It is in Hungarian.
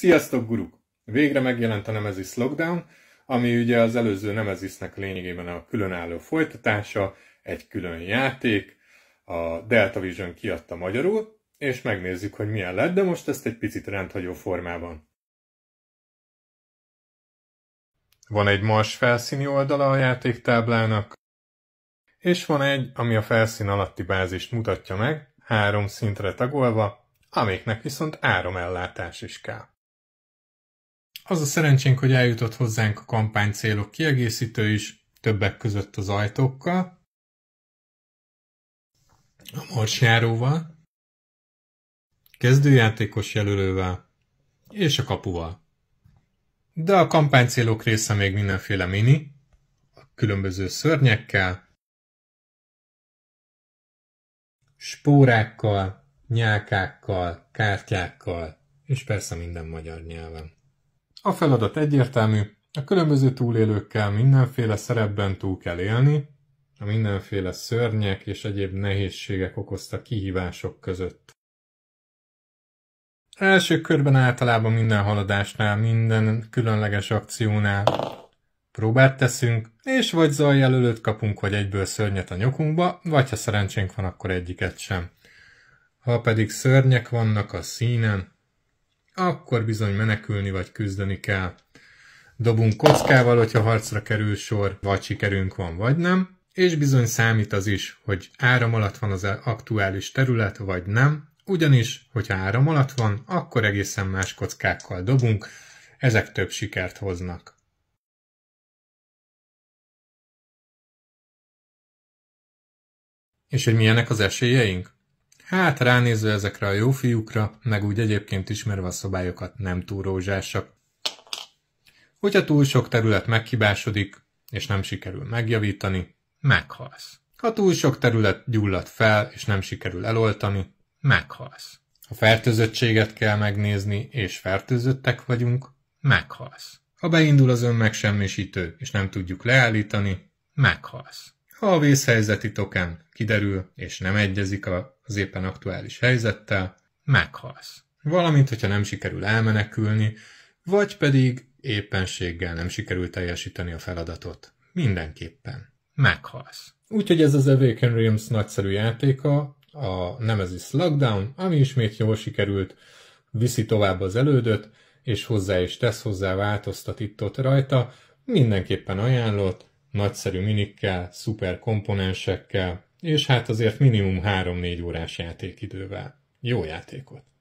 Sziasztok, guruk! Végre megjelent a Nemesis Lockdown, ami ugye az előző Nemesisnek lényegében a különálló folytatása, egy külön játék, a Delta Vision kiadta magyarul, és megnézzük, hogy milyen lett, de most ezt egy picit rendhagyó formában. Van egy mars felszíni oldala a játéktáblának, és van egy, ami a felszín alatti bázist mutatja meg, három szintre tagolva, amiknek viszont áramellátás is kell. Az a szerencsénk, hogy eljutott hozzánk a kampány célok kiegészítő is, többek között az ajtókkal, a marsjáróval, kezdőjátékos jelölővel és a kapuval. De a célok része még mindenféle mini, a különböző szörnyekkel, spórákkal, nyálkákkal, kártyákkal, és persze minden magyar nyelven. A feladat egyértelmű, a különböző túlélőkkel mindenféle szerepben túl kell élni, a mindenféle szörnyek és egyéb nehézségek okozta kihívások között. Első körben általában minden haladásnál, minden különleges akciónál próbát teszünk, és vagy zajjelölőt kapunk, vagy egyből szörnyet a nyokunkba, vagy ha szerencsénk van, akkor egyiket sem. Ha pedig szörnyek vannak a színen, akkor bizony menekülni vagy küzdeni kell. Dobunk kockával, hogyha harcra kerül sor, vagy sikerünk van, vagy nem, és bizony számít az is, hogy áram alatt van az aktuális terület, vagy nem, ugyanis, hogyha áram alatt van, akkor egészen más kockákkal dobunk, ezek több sikert hoznak. És hogy milyenek az esélyeink? Hát ránézve ezekre a jó fiúkra, meg úgy egyébként ismerve a szabályokat nem túl rózsásak. Hogyha túl sok terület meghibásodik, és nem sikerül megjavítani, meghalsz. Ha túl sok terület gyullad fel, és nem sikerül eloltani, meghalsz. Ha fertőzöttséget kell megnézni, és fertőzöttek vagyunk, meghalsz. Ha beindul az önmegsemmisítő, és nem tudjuk leállítani, meghalsz. Ha a vészhelyzeti token kiderül, és nem egyezik az éppen aktuális helyzettel, meghalsz. Valamint, hogyha nem sikerül elmenekülni, vagy pedig éppenséggel nem sikerül teljesíteni a feladatot. Mindenképpen. Meghalsz. Úgyhogy ez az Awaken Realms nagyszerű játéka, a Nemesis Lockdown, ami ismét jól sikerült, viszi tovább az elődöt, és hozzá is tesz hozzá, változtat itt-ott rajta, mindenképpen ajánlott, nagyszerű minikkel, szuper komponensekkel, és hát azért minimum 3-4 órás játékidővel. Jó játékot!